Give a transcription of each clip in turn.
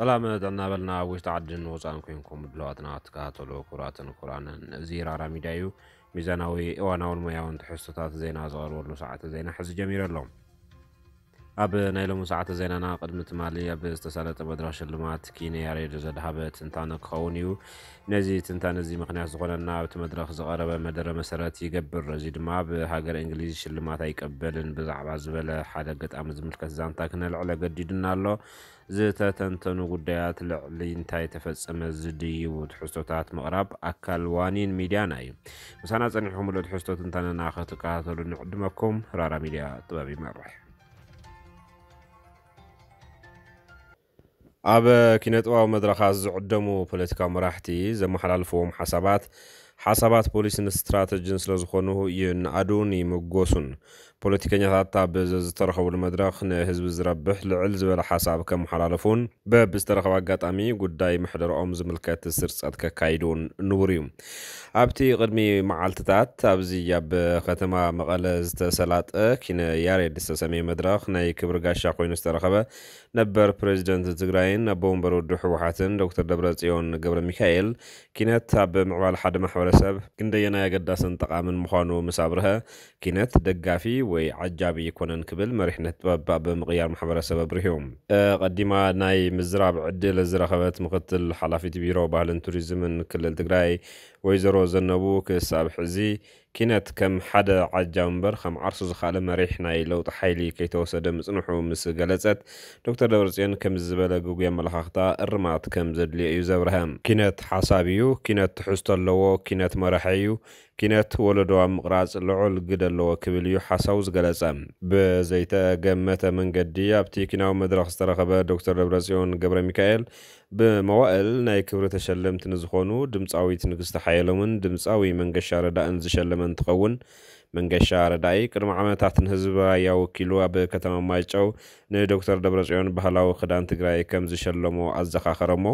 ሰላም ጠና በልና ውሽጢ ዓድን ወፃን ኮንኩም ድለዋትና እትከታተሉ ኩራትን ኩራንን እዚ ራራ ሚድያ እዩ ሚዛናዊ እዋናውን ሙያውን ትሕዝቶታት ዜና ዘቐርበሉ ሰዓት ዜና ሕዚ ጀሚሩ ኣሎ ኣብ ናይ ሎሚ ሰዓተ ዜናና ቅድሚ ትማሊ ኣብ ዝተሳለጠ መድረኽ ሽልማት ኪነ ያሬድ ዘድሃበ ትንታነ ክኸውን እዩ ነዚ ትንታነ እዚ ምክንያት ዝኮነና ኣብቲ መድረክ ዝቀረበ መደረ መሰረት ይገብር እዚ ድማ ኣብ ሃገር እንግሊዝ ሽልማት ኣይቀበልን ብዛዕባ ዝበለ ሓደ ገጣሚ ዝምልከት ዛንታ ክነልዕለ ገዲድና ኣሎ ዝተተንተኑ ጉዳያት ልዕሊ እንታይ ተፈፀመ ዝድይቡ ትሕዝቶታት ምቕራብ ኣካል ዋኒን ሚድያና እዩ ምሳና ፀኒሕኩም ሎ ትሕዝቶ ትንታነና ክትከታተሉ ንዕድመኩም ራራ ሚድያ ጥበብ ይመርሕ ኣብ ኪነጥባዊ መድረኻት ዝዕደሙ ፖለቲካዊ መራሕቲ ዘመሓላልፍዎም ሓሳባት ሓሳባት ፖሊስን ስትራተጂን ስለ ዝኾኑ ይንኣዱን ይምጎሱን ፖለቲከኛታት ኣብ ዝተረኸቡሉ መድረኽ ንህዝቢ ዝረብሕ ልዕል ዝበለ ሓሳብ ከመሓላለፉን በብዝተረኸበ ኣጋጣሚ ጉዳይ ምሕደርኦም ዝምልከት ስርፀት ከካይዱን ንቡር እዩ ኣብቲ ቅድሚ መዓልትታት ኣብዚ ኣብ ከተማ መቐለ ዝተሰላጠ ኪነ ያሬድ ዝተሰመየ መድረኽ ናይ ክብሪ ጋሻ ኮይኑ ዝተረኸበ ነበር ፕሬዚደንት ትግራይን ኣቦ ወንበር ወዲ ሕወሓትን ዶክተር ደብረ ጽዮን ገብረ ሚካኤል ኪነት ኣብ ምዕባል ሓደ ማሕበረ ማሕበረሰብ ክንደየናይ ኣገዳስን ጠቓምን ምዃኑ ምስ ኣብርሀ ኪነት ደጋፊ ወይ ዓጃቢ ይኮነን ክብል መሪሕነት ጥበባእ ብምቕያር ማሕበረሰብ ኣብርሁ ቀዲማ ናይ ምዝራብ ዕድል ዝረኸበት ምክትል ሓላፊት ቢሮ ባህልን ቱሪዝምን ክልል ትግራይ ወይዘሮ ዘነቡ ክሳብ ሕዚ ኪነት ከም ሓደ ዓጃ እምበር ከም ዓርሱ ዝኻኣለ መሪሕ ናይ ለውጢ ሓይሊ ከይተወሰደ ምፅንሑ ምስ ገለፀት ዶክተር ደብረፅዮን ከምዚ ዝበለ ግጉ ኣመላኻኽታ እርማት ከም ዘድልዮ እዩ ዘብርሃ ኪነት ሓሳብ እዩ ኪነት ትሕዝቶ ኣለዎ ኪነት መራሒ እዩ ኪነት ወለዶዋ ምቕራጽ ልዑል ግደ ኣለዎ ክብል እዩ ሓሳቡ ዝገለጸ ብዘይተገመተ መንገዲ ኣብቲ ኪናዊ መድረኽ ዝተረኸበ ዶክተር ደብረጽዮን ገብረ ሚካኤል ብመዋእል ናይ ክብሪ ተሸለምቲ ንዝኾኑ ድምፃዊት ንግስቲ ሓየሎምን ድምፃዊ መንገሻ ረዳእን ዝሸለመ እንትኸውን መንገሻ ረዳኢ ቅድሚ ዓመታትን ህዝባ ያወኪሉ ኣብ ከተማ ማይጨው ንዶክተር ደብረፅዮን ባህላዊ ክዳን ትግራይ ከም ዝሸለሞ ኣዘኻኸረሞ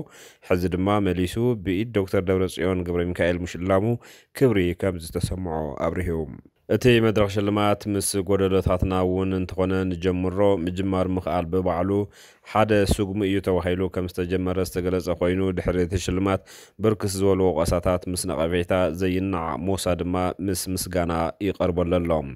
ሕዚ ድማ መሊሱ ብኢድ ዶክተር ደብረፅዮን ገብረ ሚካኤል ምሽላሙ ክብሪ ከም ዝተሰምዖ ኣብርሂቡ እቲ መድረኽ ሽልማት ምስ ጎደሎታትና እውን እንተኾነ ንጀምሮ ምጅማር ምኽኣል ብባዕሉ ሓደ ስጉሚ እዩ ተባሂሉ ከም ዝተጀመረ ዝተገለጸ ኮይኑ ድሕሪ እቲ ሽልማት ብርክስ ዝበሉ ወቀሳታት ምስ ነቐፌታ ዘይናዕ ሞሳ ድማ ምስ ምስጋና ይቐርበሉ ኣሎም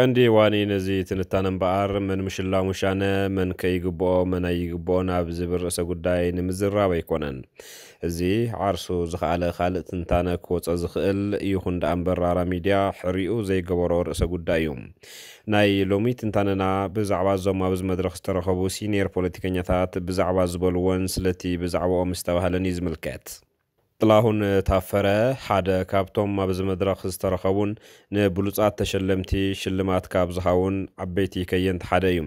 ቀንዲ ዋኒ ነዚ ትንታነ እምበኣር መን ምሽላ ሙሻነ መን ከይግብኦ መን ኣይግብኦን ኣብ ዝብል ርእሰ ጉዳይ ንምዝራብ ኣይኮነን እዚ ዓርሱ ዝኽኣለ ካልእ ትንታነ ክወፀ ዝኽእል ይኹን ደኣ እምበራራ ሚድያ ሕሪኡ ዘይገበሮ ርእሰ ጉዳይ እዩ ናይ ሎሚ ትንታነና ብዛዕባ እዞም ኣብዚ መድረክ ዝተረኸቡ ሲኒየር ፖለቲከኛታት ብዛዕባ ዝበልዎን ስለቲ ብዛዕባኦም ዝተባህለን እዩ ዝምልከት ጥላሁን ታፈረ ሓደ ካብቶም ኣብዚ መድረኽ ዝተረኸቡን ንብሉፃት ተሸለምቲ ሽልማት ካብ ዝሃውን ዓበይቲ ከየንቲ ሓደ እዩ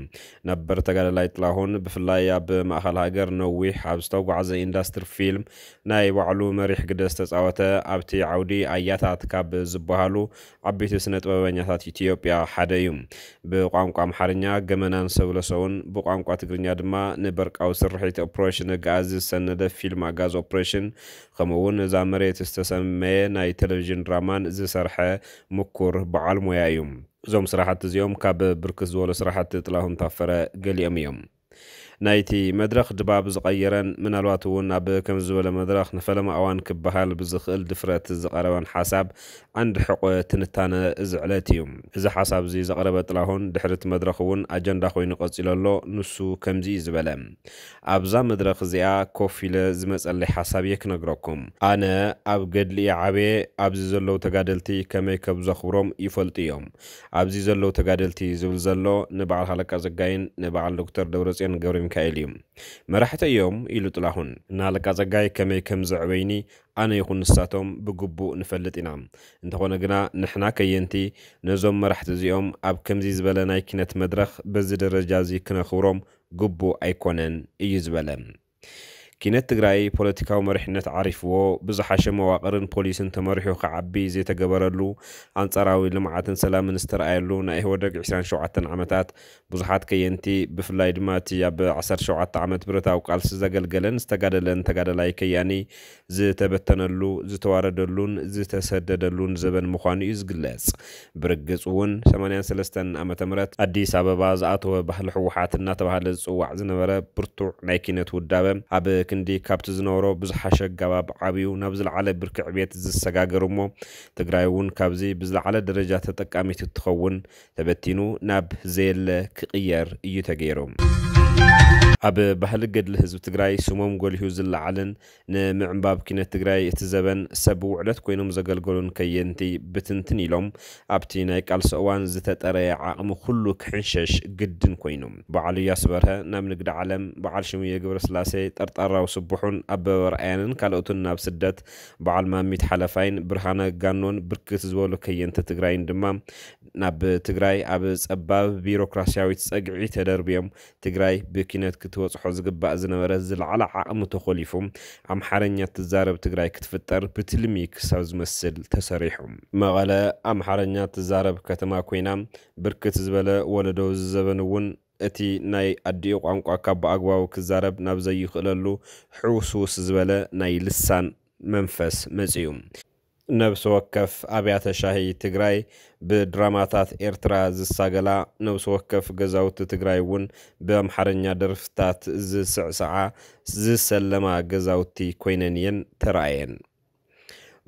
ነበር ተጋዳላይ ጥላሁን ብፍላይ ኣብ ማእኸል ሃገር ነዊሕ ኣብ ዝተጓዕዘ ኢንዳስትሪ ፊልም ናይ ባዕሉ መሪሕ ግደ ዝተፃወተ ኣብቲ ዓውዲ ኣያታት ካብ ዝበሃሉ ዓበይቲ ስነ ጥበበኛታት ኢትዮጵያ ሓደ እዩ ብቋንቋ ኣምሓርኛ ገመናን ሰብለሰውን ብቋንቋ ትግርኛ ድማ ንበርቃዊ ስርሒት ኦፕሬሽን ጋኣዚ ዝሰነደ ፊልም ኣጋዝ ኦፕሬሽን ከምኡ እውን እዛ መሬት ዝተሰመየ ናይ ቴሌቭዥን ድራማን ዝሰርሐ ምኩር በዓል ሞያ እዩ እዞም ስራሕቲ እዚኦም ካብ ብርክት ዝበሉ ስራሕቲ ጥላሁን ታፈረ ገሊኦም እዮም ናይቲ መድረኽ ድባብ ዝቐየረን ምናልባት እውን ኣብ ከም ዝበለ መድረኽ ንፈለማ እዋን ክበሃል ብዝኽእል ድፍረት ዝቐረበን ሓሳብ ዓንዲ ሕቆ ትንታነ እዚ ዕለት እዩ እዚ ሓሳብ እዚ ዘቕረበ ጥላሁን ድሕሪት መድረኽ እውን ኣጀንዳ ኮይኑ ቀፂሉ ኣሎ ንሱ ከምዚ እዩ ዝበለ ኣብዛ መድረኽ እዚኣ ኮፍ ኢለ ዝመፀለይ ሓሳብ እየ ክነግረኩም ኣነ ኣብ ገድሊ ዓበየ ኣብዚ ዘለዉ ተጋደልቲ ከመይ ከብ ዘኽብሮም ይፈልጡ እዮም ኣብዚ ዘለዉ ተጋደልቲ ዝብል ዘሎ ንበዓል ሃለቃ ዘጋይን ንበዓል ዶክተር ደብረፅዮን ገብረ ሚካኤል እዩ መራሕቲ እዮም ኢሉ ጥላሁን ናለቃ ፀጋይ ከመይ ከም ዘዕበይኒ ኣነ ይኹን ንሳቶም ብግቡእ ንፈልጥ ኢና እንተኾነ ግና ንሕና ከየንቲ ነዞም መራሕቲ እዚኦም ኣብ ከምዚ ዝበለ ናይ ኪነት መድረኽ በዚ ደረጃ እዚ ክነኽብሮም ግቡእ ኣይኮነን እዩ ዝበለን ኪነት ትግራይ ፖለቲካዊ መሪሕነት ዓሪፍዎ ብዝሓሸ መዋቕርን ፖሊስን ተመሪሑ ክዓቢ ዘይተገበረሉ ኣንጻራዊ ልምዓትን ሰላምን ዝተረኣየሉ ናይ ህወደግ 27 ዓመታት ብዙሓት ከየንቲ ብፍላይ ድማ እቲ ኣብ 17 ዓመት ብረታዊ ቃልሲ ዘገልገለን ዝተጋደለን ተጋደላይ ከያኒ ዝተበተነሉ ዝተዋረደሉን ዝተሰደደሉን ዘበን ምዃኑ እዩ ዝግለጽ ብርግጽ እውን 83 ዓ ም ኣዲስ ኣበባ ዝኣተወ ባህሊ ሕወሓት እናተባሃለ ዝፅዋዕ ዝነበረ ብርቱዕ ናይ ኪነት ውዳበ ኣብ ክንዲ ካብቲ ዝነብሮ ብዝሓሸ ኣገባብ ዓብዩ ናብ ዝለዓለ ብርኪ ዕብት ዝሰጋገር እሞ ትግራይ እውን ካብዚ ብዝለዓለ ደረጃ ተጠቃሚት እትኸውን ተበቲኑ ናብ ዘየለ ክቕየር እዩ ተገይሮም ኣብ ባህሊ ገድሊ ህዝቢ ትግራይ ስሞም ጎሊሁ ዝለዓልን ንምዕምባብ ኪነት ትግራይ እቲ ዘበን ሰብ ውዕለት ኮይኖም ዘገልገሉን ከየንቲ ብትንትን ኢሎም ኣብቲ ናይ ቃልሲ እዋን ዝተጠረየ ዓቕሚ ኩሉ ክሕንሸሽ ግድን ኮይኑ በዓል እያስ በርሀ ናብ ንግዲ ዓለም በዓል ሽሙየ ግብረ ስላሴ ጠርጣራዊ ስቡሑን ኣበበ ርኣያንን ካልኦትን ናብ ስደት በዓል ማሚት ሓለፋይን ብርሃነ ጋኖን ብርክት ዝበሉ ከየንቲ ትግራይን ድማ ናብ ትግራይ ኣብ ፀባብ ቢሮክራስያዊት ፀግዒ ተደርብዮም ትግራይ ብኪነት ክትበፅሖ ዝግባእ ዝነበረ ዝለዓለ ዓቕሚ ተኸሊፉ ኣምሓረኛ ትዛረብ ትግራይ ክትፍጠር ብትልሚ ክሳብ ዝመስል ተሰሪሑ መቐለ ኣምሓረኛ ትዛረብ ከተማ ኮይና ብርክት ዝበለ ወለዶ ዝዘበን እውን እቲ ናይ ኣዲኡ ቋንቋ ካብ ብኣግባቡ ክዛረብ ናብ ዘይኽእለሉ ሕውስውስ ዝበለ ናይ ልሳን መንፈስ መጺኡ ነብስ ወከፍ አብያተ ሻሂ ትግራይ ብድራማታት ኤርትራ ዝሳገላ ነብስ ወከፍ ገዛውቲ ትግራይ እውን ብኣምሓርኛ ደርፍታት ዝስዕስዓ ዝሰለማ ገዛውቲ ኮይነን እየን ተረኣየን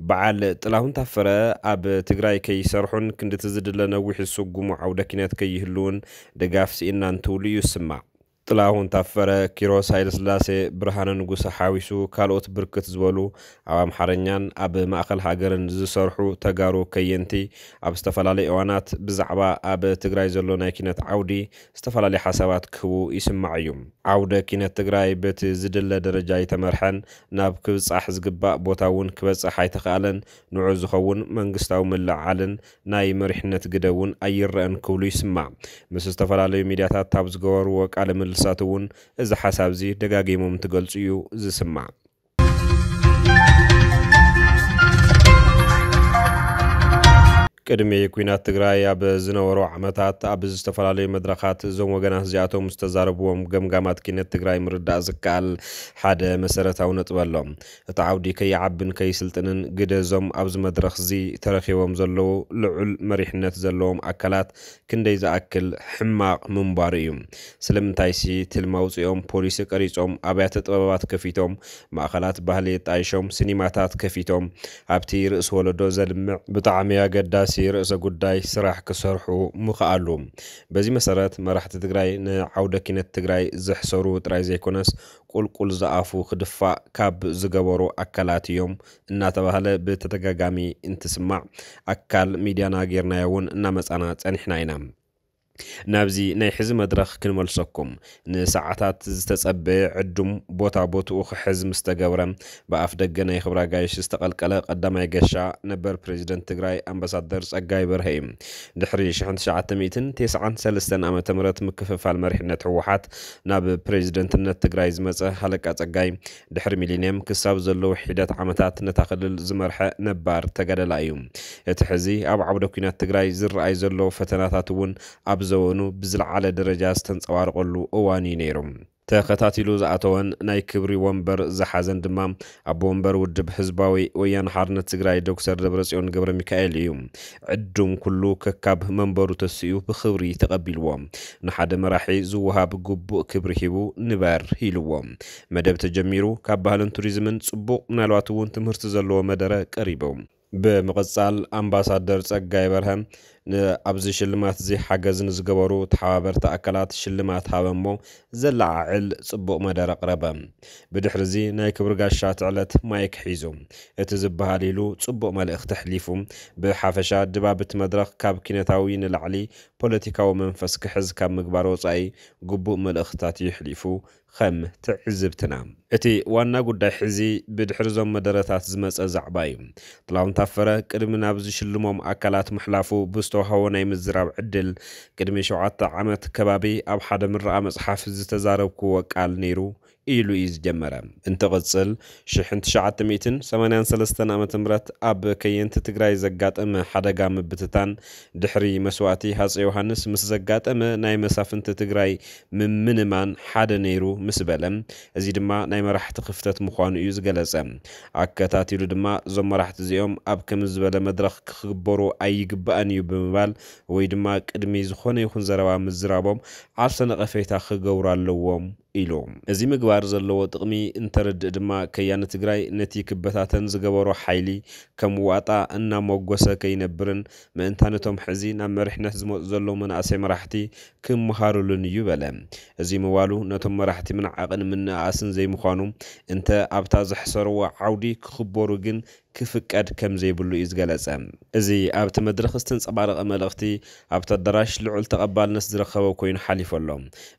በዓል ጥላሁን ታፈረ ኣብ ትግራይ ከይሰርሑን ክንዲቲ ዝድለ ነዊሕ ዝስጉሙ ዓውደ ኪነት ከይህልውን ድጋፍ ስኢና እንትውሉ እዩ ስማዕ ጥላሁን ታፈረ፣ ኪሮስ ሃይለስላሴ፣ ብርሃነ ንጉሰ ሓዊሱ ካልኦት ብርክት ዝበሉ ኣብ ኣምሓርኛን ኣብ ማእኸል ሃገርን ዝሰርሑ ተጋሩ ከየንቲ ኣብ ዝተፈላለዩ እዋናት ብዛዕባ ኣብ ትግራይ ዘሎ ናይ ኪነት ዓውዲ ዝተፈላለዩ ሓሳባት ክህቡ ይስማዕ እዩ። ዓውደ ኪነት ትግራይ በቲ ዝድለ ደረጃ ይተመርሐን ናብ ክብፃሕ ዝግባእ ቦታ እውን ክበፅሕ ኣይተኽኣለን ንዑ ዝኸውን መንግስታዊ ምልዓልን ናይ መሪሕነት ግደ እውን ኣይረአን ክብሉ ይስማዕ ምስ ዝተፈላለዩ ሚድያታት ካብ ዝገበርዎ ቃለ ምልስ ነፍሳት እውን እዚ ሓሳብ እዚ ደጋጊሞም ትገልጹ እዩ ዝስማዕ ቅድሚ ኩናት ትግራይ ኣብ ዝነበሩ ዓመታት ኣብ ዝተፈላለዩ መድረኻት እዞም ወገናት እዚኣቶም ዝተዛረብዎም ገምጋማት ኪነት ትግራይ ምርዳእ ዝከኣል ሓደ መሰረታዊ ነጥበ ኣሎ እቲ ዓውዲ ከይዓብን ከይስልጥንን ግደ እዞም ኣብዚ መድረኽ እዚ ተረኪቦም ዘለዉ ልዑል መሪሕነት ዘለዎም ኣካላት ክንደይ ዝኣክል ሕማቕ ምንባር እዩ ስለምንታይ ሲ ትልማ ውፅኦም ፖሊስ ቀሪፆም ኣብያተ ጥበባት ከፊቶም ማእኸላት ባህሊ ጣይሾም ስኒማታት ከፊቶም ኣብቲ ርእሲ ወለዶ ዘልምዕ ብጣዕሚ ኣገዳሲ ርእሰ ጉዳይ ስራሕ ክሰርሑ ምኽኣሉ በዚ መሰረት መራሕቲ ትግራይ ንዓውደ ኪነት ትግራይ ዘሕሰሩ ጥራይ ዘይኮነስ ቁልቁል ዝኣፉ ክድፋእ ካብ ዝገበሩ ኣካላት እዮም እናተባህለ ብተደጋጋሚ እንትስማዕ ኣካል ሚድያና ጌርናዮ እውን እናመፃና ፀኒሕና ኢና ናብዚ ናይ ሕዚ መድረኽ ክንመልሰኩም ንሰዓታት ዝተጸበየ ዕዱም ቦታ ቦትኡ ክሕዝ ምስ ተገብረ ብኣፍ ደገ ናይ ክብራ ጋይሽ ዝተቐልቀለ ቀዳማይ ገሻ ነበር ፕሬዚደንት ትግራይ ኣምባሳደር ጸጋይ በርሀ እዩ ድሕሪ 1993 ዓ ም ምክፍፋል መሪሕነት ህወሓት ናብ ፕሬዚደንትነት ትግራይ ዝመፀ ሃለቃ ጸጋይ ድሕሪ ሚሊንየም ክሳብ ዘለዉ ሒደት ዓመታት ነታ ክልል ዝመርሐ ነባር ተጋደላ እዩ እቲ ሕዚ ኣብ ዓውደ ኩናት ትግራይ ዝረኣይ ዘሎ ፈተናታት እውን ኣብ ብዘበኑ ብዝለዓለ ደረጃ ዝተንፀባርቐሉ እዋን እዩ ነይሩ ተኸታቲሉ ዝኣተወን ናይ ክብሪ ወንበር ዝሓዘን ድማ ኣቦ ወንበር ውድብ ህዝባዊ ወያነ ሓርነት ትግራይ ዶክተር ደብረፅዮን ገብረ ሚካኤል እዩ ዕዱም ኩሉ ከካብ መንበሩ ተስኡ ብክብሪ ተቐቢልዎ ንሓደ መራሒ ዝውሃብ ግቡእ ክብሪ ሂቡ ንበር ኢልዎ መደብ ተጀሚሩ ካብ ባህልን ቱሪዝምን ጽቡቕ ምናልባት እውን ትምህርቲ ዘለዎ መደረ ቀሪቦም ብምቕጻል ኣምባሳደር ጸጋይ በርሀ ኣብዚ ሽልማት እዚ ሓገዝን ዝገበሩ ተሓባበርቲ ኣካላት ሽልማት ሃበ እሞ ዘለዓዕል ጽቡቕ መደረ ኣቕረበ ብድሕሪ እዚ ናይ ክብሪ ጋሻ ትዕለት ማይክ ሒዙ እቲ ዝበሃል ኢሉ ጽቡቕ መልእኽቲ ኣሕሊፉ ብሓፈሻ ድባብ እቲ መድረኽ ካብ ኪነታዊ ንላዕሊ ፖለቲካዊ መንፈስ ክሕዝ ካብ ምግባር ወጻኢ ግቡእ መልእኽትታት ይሕሊፉ ከም ትዕዝብትና እቲ ዋና ጉዳይ ሕዚ ብድሕሪ ዞም መደረታት ዝመፀ ዛዕባ እዩ ጥላውን ታፈረ ቅድሚ ናብ ዝሽልሞም ኣካላት ምሕላፉ ብዝተውሃቦ ናይ ምዝራብ ዕድል ቅድሚ 7 ዓመት ከባቢ ኣብ ሓደ ምረኣ መፅሓፍ ዝተዛረብክዎ ቃል ነይሩ ኢሉ እዩ ዝጀመረ እንትቕጽል 1983 ዓ ም ኣብ ከየንቲ ትግራይ ዘጋጠመ ሓደጋ ምብትታን ድሕሪ መስዋእቲ ሃፀ ዮሃንስ ምስ ዘጋጠመ ናይ መሳፍንቲ ትግራይ ምምንማን ሓደ ነይሩ ምስ በለ እዚ ድማ ናይ መራሕቲ ክፍተት ምዃኑ እዩ ዝገለጸ ኣከታቲሉ ድማ እዞም መራሕቲ እዚኦም ኣብ ከም ዝበለ መድረኽ ክኽበሩ ኣይግባአን እዩ ብምባል ወይ ድማ ቅድሚ ዝኾነ ይኹን ዘረባ ምዝራቦም ዓርሰ ነቐፈይታ ክገብሩ ኣለዎም ኢሎም እዚ ምግባር ዘለዎ ጥቕሚ እንተርድእ ድማ ከያኒ ትግራይ ነቲ ክበታተን ዝገበሮ ሓይሊ ከም ዋጣ እናመጎሰ ከይነብርን ምእንታ ነቶም ሕዚ ናብ መሪሕነት ዝመፁ ዘለዉ መናእሰይ መራሕቲ ክመሃሩሉን እዩ በለ እዚ ምባሉ ነቶም መራሕቲ ምንዓቕን ምንኣስን ዘይምዃኑ እንተ ኣብታ ዘሕሰርዎ ዓውዲ ክኽበሩ ግን ክፍቀድ ከም ዘይብሉ እዩ ዝገለጸ እዚ ኣብቲ መድረኽ ዝተንጸባረቐ መልእኽቲ ኣብቲ ኣዳራሽ ልዑል ተቐባልነት ዝረኸበ ኮይኑ ሓሊፉ ኣሎ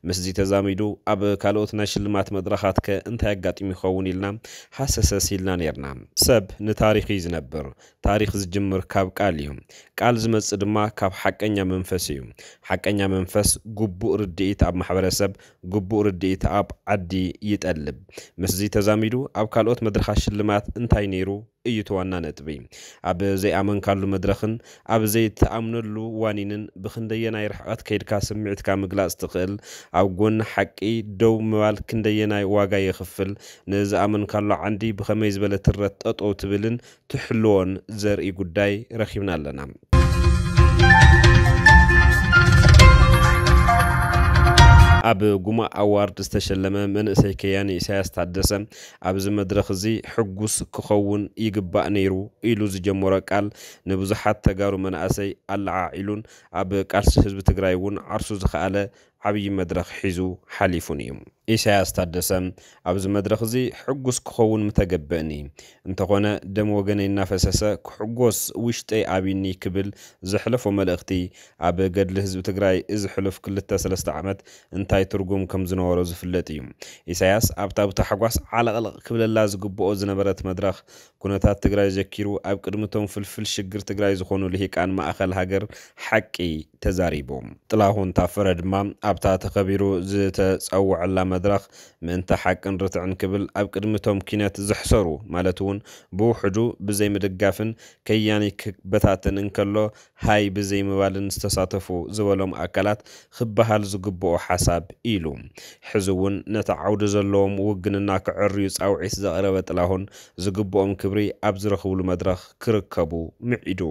ምስዚ ተዛሚዱ ኣብ ካልኦት ናይ ሽልማት መድረኻት ከ እንታይ ኣጋጢሙ ይኸውን ኢልና ሓሰሰስ ኢልና ነርና ሰብ ንታሪክ እዩ ዝነብር ታሪክ ዝጅምር ካብ ቃል እዩ ቃል ዝመጽእ ድማ ካብ ሓቀኛ መንፈስ እዩ ሓቀኛ መንፈስ ጉቡእ ርድኢት ኣብ ማሕበረሰብ ጉቡእ ርድኢት ኣብ ዓዲ ይጠልብ ምስዚ ተዛሚዱ ኣብ ካልኦት መድረኻት ሽልማት እንታይ ነይሩ እዩ ተዋና ነጥቢ ኣብ ዘይኣመንካሉ መድረኽን ኣብ ዘይተኣምነሉ ዋኒንን ብክንደየናይ ርሕቐት ከይድካ ስምዒትካ ምግላፅ ትኽእል ኣብ ጎኒ ሓቂ ደው ምባል ክንደየናይ ዋጋ የኽፍል ንዝኣመንካሉ ዓንዲ ብኸመይ ዝበለ ትረት ጠጠው ትብልን ትሕልዎን ዘርኢ ጉዳይ ረኺብና ኣለና ኣብ ጉማ ኣዋርድ ዝተሸለመ መንእሰይ ከያኒ ኢሳያስ ታደሰ ኣብዚ መድረክ እዚ ሕጉስ ክኸውን ይግባእ ነይሩ ኢሉ ዝጀመሮ ቃል ንብዙሓት ተጋሩ መናእሰይ ኣለዓዒሉን ኣብ ቃልሲ ህዝቢ ትግራይ እውን ዓርሱ ዝከኣለ ዓብዪ መድረኽ ሒዙ ሓሊፉን እዩ ኢሳያስ ታደሰ ኣብዚ መድረኽ እዚ ሕጉስ ክኸውን ምተገብአኒ እንተኾነ ደም ወገነይ እናፈሰሰ ክሕጎስ ውሽጠይ ኣብኒ ክብል ዘሕለፎ መልእኽቲ ኣብ ገድሊ ህዝቢ ትግራይ እዚ ሕሉፍ 23 ዓመት እንታይ ትርጉም ከም ዝነበሮ ዝፍለጥ እዩ ኢሳያስ ኣብታ ብተሓጓስ ዓለቕልቕ ክብለላ ዝግብኦ ዝነበረት መድረኽ ኩነታት ትግራይ ዘኪሩ ኣብ ቅድሚቶም ፍልፍል ሽግር ትግራይ ዝኾኑ ልሂቃን ማእኸል ሃገር ሓቂ ተዛሪቦም ጥላሁን ታፈረ ድማ ኣብታ ተኸቢሩ ዝተፀውዐላ መድረኽ ምእንቲ ሓቅን ርትዕን ክብል ኣብ ቅድሚቶም ኪነት ዝሕሰሩ ማለት እውን ብውሕዱ ብዘይ ምድጋፍን ከያኒ ክበታትን እንከሎ ሃይ ብዘይ ምባልን ዝተሳተፉ ዝበሎም ኣካላት ክበሃል ዝግብኦ ሓሳብ ኢሉ ሕዚ እውን ነቲ ዓውዲ ዘለዎም ውግንና ክዕርዩ ፃውዒት ዘቕረበ ጥላሁን ዝግብኦም ክብሪ ኣብ ዝረኽብሉ መድረኽ ክርከቡ ምዒዱ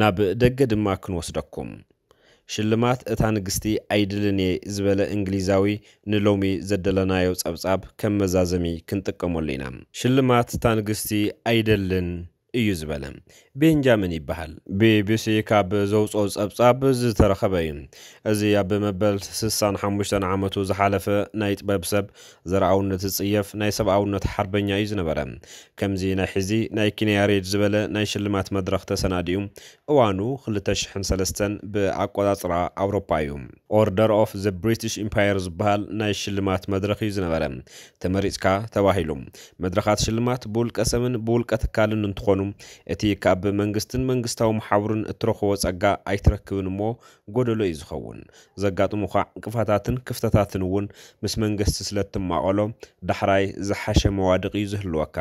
ናብ ደገ ድማ ክንወስደኩም ሽልማት እታ ንግስቲ ኣይድልን እየ ዝበለ እንግሊዛዊ ንሎሚ ዘደለናዮ ጸብጻብ ከም መዛዘሚ ክንጥቀመሉ ኢና ሽልማት እታ ንግስቲ ኣይደልን እዩ ዝበለ ቤንጃሚን ይበሃል ቢቢሲ ካብ ዘውፅኦ ጸብጻብ ዝተረኸበ እዩ እዚ ኣብ መበል 65 ዓመቱ ዝሓለፈ ናይ ጥበብ ሰብ ዘረኣውነት ዝፅየፍ ናይ ሰብኣውነት ሓርበኛ እዩ ዝነበረ ከምዚ ናይ ሕዚ ናይ ኪንያሬድ ዝበለ ናይ ሽልማት መድረኽ ተሰናዲኡ እዋኑ 203 ብኣቆፃፅራ ኣውሮፓ እዩ ኦርደር ኦፍ ዘ ብሪትሽ ኢምፓየር ዝበሃል ናይ ሽልማት መድረኽ እዩ ዝነበረ ተመሪፅካ ተባሂሉ መድረኻት ሽልማት ብውልቀ ሰብን ብውልቀ ትካልን እንትኾኑ እቲ ካብ መንግስትን መንግስታዊ ማሕበርን እትረኽቦ ጸጋ ኣይትረክብን እሞ ጎደሎ እዩ ዝኸውን ዘጋጥሙ ዘጋጥሙኻ ዕንቅፋታትን ክፍተታትን እውን ምስ መንግስቲ ስለ እትማቐሎ ዳሕራይ ዝሓሸ መዋድቕ እዩ ዝህልወካ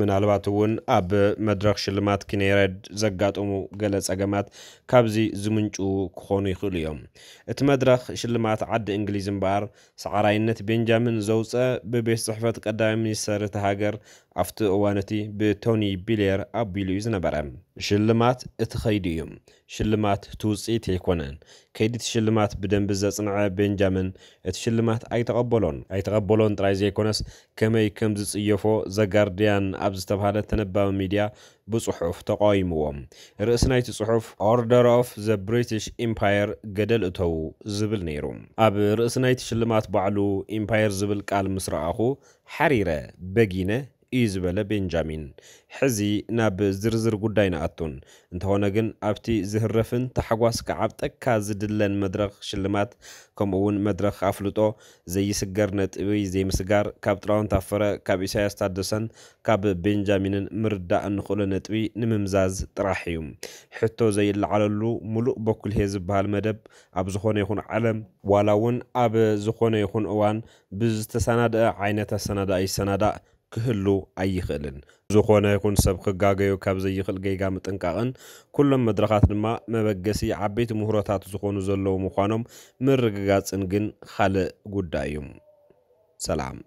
ምናልባት እውን ኣብ መድረኽ ሽልማት ኪነረድ ዘጋጠሙ ገለ ጸገማት ካብዚ ዝምንጩ ክኾኑ ይኽእሉ እዮም እቲ መድረኽ ሽልማት ዓዲ እንግሊዝ እምበኣር ሰዕራይነት ቤንጃሚን ዘውፀ ብቤት ፅሕፈት ቀዳማይ ሚኒስተር እቲ ሃገር ኣብቲ እዋን እቲ ብቶኒ ቢሌር ኣቢሉ እዩ ዝነበረ ሽልማት እቲ ኸይዲ እዩ ሽልማት እቲ ውፅኢት ኣይኮነን ከይዲ እቲ ሽልማት ብደንቢ ዘፅንዐ ቤንጃምን እቲ ሽልማት ኣይተቐበሎን ኣይተቐበሎን ጥራይ ዘይኮነስ ከመይ ከም ዝጽየፎ ዘጋርድያን ኣብ ዝተባሃለ ተነባቢ ሚድያ ብፅሑፍ ተቃዊምዎም ርእሲ ናይቲ ፅሑፍ ኦርደር ኦፍ ዘ ብሪትሽ ኢምፓየር ገደል እተዉ ዝብል ነይሩ ኣብ ርእሲ ናይቲ ሽልማት ባዕሉ ኢምፓየር ዝብል ቃል ምስ ረኣኹ ሓሪረ በጊነ እዩ ዝበለ ቤንጃሚን ሕዚ ናብ ዝርዝር ጉዳይ ንኣቱን እንተኾነ ግን ኣብቲ ዝህረፍን ተሓጓስ ከዓብ ጠካ ዝድለን መድረኽ ሽልማት ከምኡ እውን መድረኽ ኣፍልጦ ዘይስገር ነጥቢ ዘይምስጋር ካብ ጥራውን ታፈረ ካብ ኢሳያስ ታደሰን ካብ ቤንጃሚንን ምርዳእ እንኽእሎ ነጥቢ ንምምዛዝ ጥራሕ እዩ ሕቶ ዘይለዓለሉ ሙሉእ በኩልሄ ዝበሃል መደብ ኣብ ዝኾነ ይኹን ዓለም ዋላ እውን ኣብ ዝኾነ ይኹን እዋን ብዝተሰናድአ ዓይነት ኣሰናዳ ይሰናዳእ ክህሉ ኣይኽእልን ዝኾነ ይኹን ሰብ ክጋገዩ ካብ ዘይኽእል ገይጋ ምጥንቃቕን ኩሎም መድረኻት ድማ መበገሲ ዓበይቲ ምሁሮታት ዝኾኑ ዘለዉ ምዃኖም ምርግጋፅን ግን ካልእ ጉዳይ እዩ ሰላም